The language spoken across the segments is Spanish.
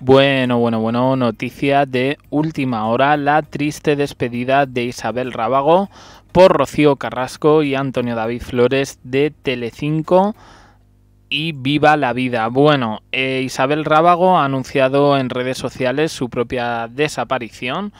Bueno, bueno, bueno, noticia de última hora, la triste despedida de Isabel Rábago por Rocío Carrasco y Antonio David Flores de Telecinco y Viva la Vida. Bueno, eh, Isabel Rábago ha anunciado en redes sociales su propia desaparición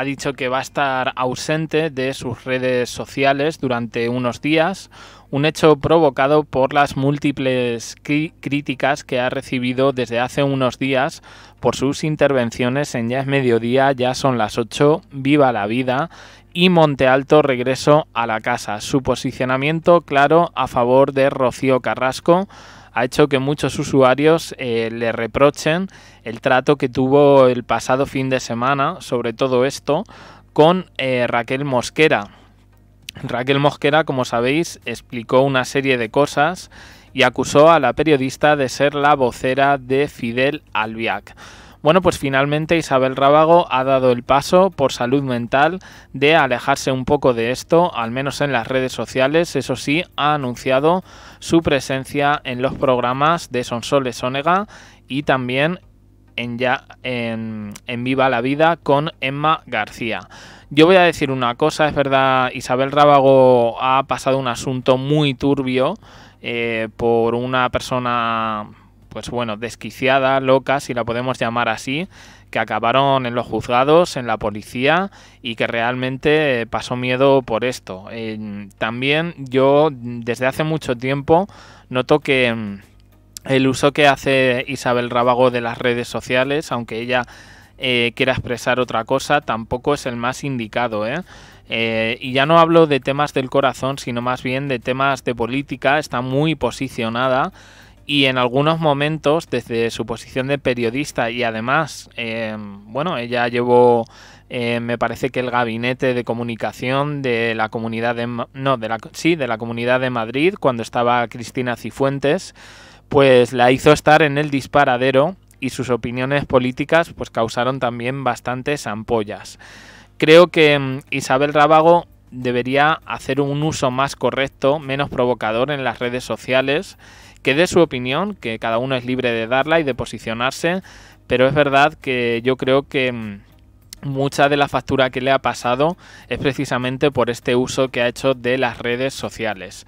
ha dicho que va a estar ausente de sus redes sociales durante unos días, un hecho provocado por las múltiples críticas que ha recibido desde hace unos días por sus intervenciones en Ya es mediodía, ya son las 8, viva la vida y Monte Alto regreso a la casa. Su posicionamiento claro a favor de Rocío Carrasco ha hecho que muchos usuarios eh, le reprochen el trato que tuvo el pasado fin de semana sobre todo esto con eh, Raquel Mosquera. Raquel Mosquera, como sabéis, explicó una serie de cosas y acusó a la periodista de ser la vocera de Fidel Albiac. Bueno, pues finalmente Isabel Rábago ha dado el paso por salud mental de alejarse un poco de esto, al menos en las redes sociales. Eso sí, ha anunciado su presencia en los programas de Sonsoles Onega y también en, ya, en, Viva la Vida con Emma García. Yo voy a decir una cosa, es verdad, Isabel Rábago ha pasado un asunto muy turbio eh, por una persona pues bueno, desquiciada, loca, si la podemos llamar así, que acabaron en los juzgados, en la policía y que realmente eh, pasó miedo por esto. también yo desde hace mucho tiempo noto que mm, el uso que hace Isabel Rábago de las redes sociales, aunque ella eh, quiera expresar otra cosa, tampoco es el más indicado, ¿eh? y ya no hablo de temas del corazón, sino más bien de temas de política, está muy posicionada y en algunos momentos, desde su posición de periodista y además, eh, bueno, ella llevó, eh, me parece que el gabinete de comunicación de la comunidad de, no, de la, de la comunidad de Madrid cuando estaba Cristina Cifuentes, pues la hizo estar en el disparadero y sus opiniones políticas pues causaron también bastantes ampollas. Creo que mm, Isabel Rábago debería hacer un uso más correcto, menos provocador en las redes sociales, que dé su opinión, que cada uno es libre de darla y de posicionarse, pero es verdad que yo creo que mm, mucha de la factura que le ha pasado es precisamente por este uso que ha hecho de las redes sociales.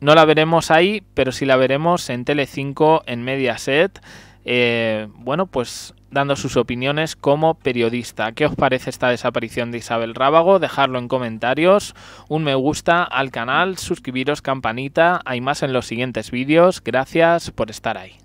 No la veremos ahí, pero sí la veremos en Tele5, en Mediaset. Eh, bueno, pues dando sus opiniones como periodista. ¿Qué os parece esta desaparición de Isabel Rábago? Dejadlo en comentarios, un me gusta al canal, suscribiros, campanita, hay más en los siguientes vídeos. Gracias por estar ahí.